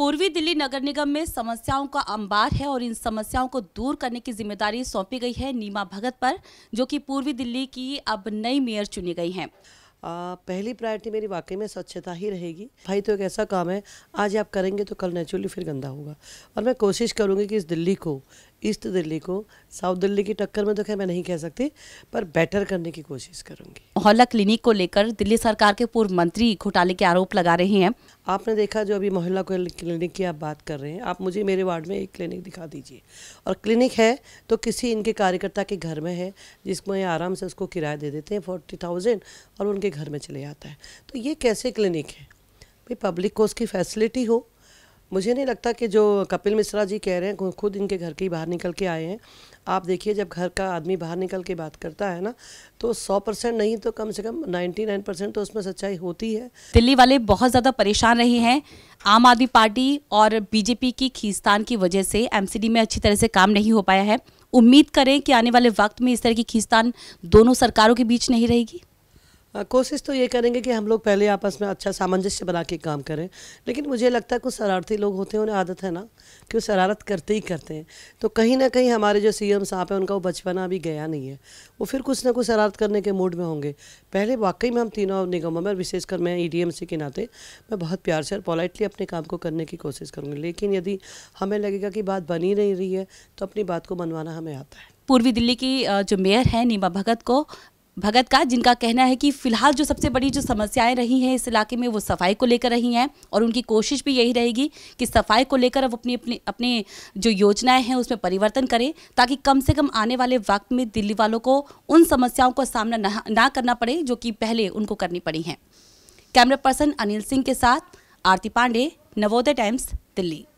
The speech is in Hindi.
पूर्वी दिल्ली नगर निगम में समस्याओं का अंबार है और इन समस्याओं को दूर करने की जिम्मेदारी सौंपी गई है नीमा भगत पर जो कि पूर्वी दिल्ली की अब नई मेयर चुनी गई हैं आ, पहली प्रायोरिटी मेरी वाकई में स्वच्छता ही रहेगी भाई तो एक ऐसा काम है आज आप करेंगे तो कल नेचुरली फिर गंदा होगा और मैं कोशिश करूंगी कि इस दिल्ली को ईस्ट दिल्ली को साउथ दिल्ली की टक्कर में तो खैर मैं नहीं कह सकती पर बेटर करने की कोशिश करूंगी मोहल्ला क्लिनिक को लेकर दिल्ली सरकार के पूर्व मंत्री घोटाले के आरोप लगा रहे हैं आपने देखा जो अभी को क्लिनिक की आप बात कर रहे हैं आप मुझे मेरे वार्ड में एक क्लिनिक दिखा दीजिए और क्लिनिक है तो किसी इनके कार्यकर्ता के घर में है जिसमें आराम से उसको किराया दे देते हैं फोर्टी थाउजेंड और उनके घर में चले जाता है तो ये कैसे क्लिनिक है भाई पब्लिक को उसकी फैसिलिटी हो मुझे नहीं लगता कि जो कपिल मिश्रा जी कह रहे हैं खुद इनके घर के ही बाहर निकल के आए हैं आप देखिए जब घर का आदमी बाहर निकल के बात करता है ना तो 100 परसेंट नहीं तो कम से कम 99 परसेंट तो उसमें सच्चाई होती है दिल्ली वाले बहुत ज़्यादा परेशान रहे हैं आम आदमी पार्टी और बीजेपी की खींचतान की वजह से एम में अच्छी तरह से काम नहीं हो पाया है उम्मीद करें कि आने वाले वक्त में इस तरह की खींचतान दोनों सरकारों के बीच नहीं रहेगी हाँ, कोशिश तो ये करेंगे कि हम लोग पहले आपस में अच्छा सामंजस्य बना के काम करें लेकिन मुझे लगता है कुछ शरारती लोग होते हैं उन्हें आदत है ना कि वो शरारत करते ही करते हैं तो कहीं ना कहीं हमारे जो सी एम साहब हैं उनका वो बचपना अभी गया नहीं है वो फिर कुछ ना कुछ शरारत करने के मूड में होंगे पहले वाकई में हम तीनों निगमों में विशेषकर मैं ई डी एम के नाते मैं बहुत प्यार से और पोलाइटली अपने काम को करने की कोशिश करूँगी लेकिन यदि हमें लगेगा कि बात बनी नहीं रही है तो अपनी बात को मनवाना हमें आता है पूर्वी दिल्ली की जो मेयर है नीमा भगत को भगत का जिनका कहना है कि फिलहाल जो सबसे बड़ी जो समस्याएं रही हैं इस इलाके में वो सफाई को लेकर रही हैं और उनकी कोशिश भी यही रहेगी कि सफाई को लेकर अब अपनी अपनी अपनी जो योजनाएं हैं उसमें परिवर्तन करें ताकि कम से कम आने वाले वक्त में दिल्ली वालों को उन समस्याओं का सामना ना, ना करना पड़े जो कि पहले उनको करनी पड़ी हैं कैमरा पर्सन अनिल सिंह के साथ आरती पांडे नवोदय टाइम्स दिल्ली